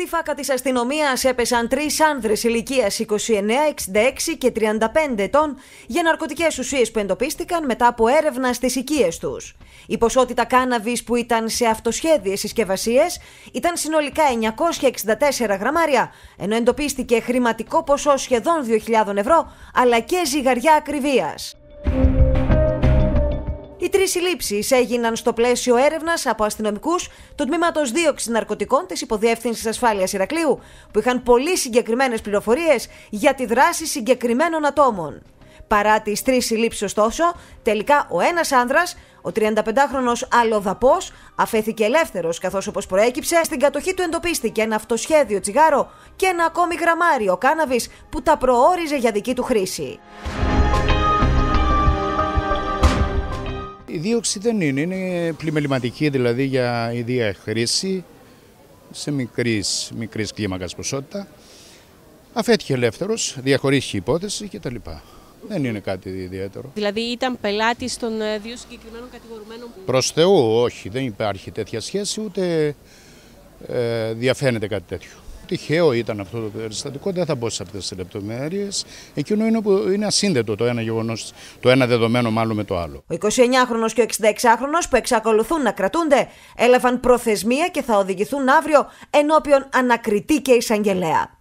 Στη φάκα της αστυνομίας έπεσαν τρεις άνδρες ηλικίας 29, 66 και 35 ετών για ναρκωτικές ουσίες που εντοπίστηκαν μετά από έρευνα στις οικίες τους. Η ποσότητα κάναβης που ήταν σε αυτοσχέδιες συσκευασίες ήταν συνολικά 964 γραμμάρια, ενώ εντοπίστηκε χρηματικό ποσό σχεδόν 2.000 ευρώ αλλά και ζυγαριά ακριβίας. Οι τρεις συλλήψεις έγιναν στο πλαίσιο έρευνας από αστυνομικούς του τμήματος δίωξης ναρκωτικών της Υποδιεύθυνσης Ασφάλειας Ιρακλείου που είχαν πολύ συγκεκριμένες πληροφορίες για τη δράση συγκεκριμένων ατόμων. Παρά τις τρεις συλλήψεις, ωστόσο, τελικά ο ένας άνδρας, ο 35χρονο Αλοδαπός, αφέθηκε ελεύθερος, καθώς όπως προέκυψε, στην κατοχή του εντοπίστηκε ένα αυτοσχέδιο τσιγάρο και ένα ακόμη γραμμάριο κάναβης που τα προόριζε για δική του χρήση. Η δίωξη δεν είναι, είναι πλημεληματική δηλαδή για ιδία χρήση σε μικρής, μικρής κλίμακας ποσότητα. Αφέτυχε ελεύθερος, διαχωρίστηκε και υπόθεση κτλ. Δεν είναι κάτι ιδιαίτερο. Δηλαδή ήταν πελάτης των ε, δύο συγκεκριμένων κατηγορουμένων. Προς Θεού, όχι, δεν υπάρχει τέτοια σχέση, ούτε ε, διαφαίνεται κάτι τέτοιο. Τυχαίο ήταν αυτό το περιστατικό, δεν θα μπω σε αυτές τις λεπτομέρειες. Εκείνο είναι που είναι ασύνδετο το ένα γεγονός, το ένα δεδομένο μάλλον με το άλλο. Ο 29χρονο και ο 66χρονο που εξακολουθούν να κρατούνται έλαβαν προθεσμία και θα οδηγηθούν αύριο ενώπιον ανακριτή και εισαγγελέα.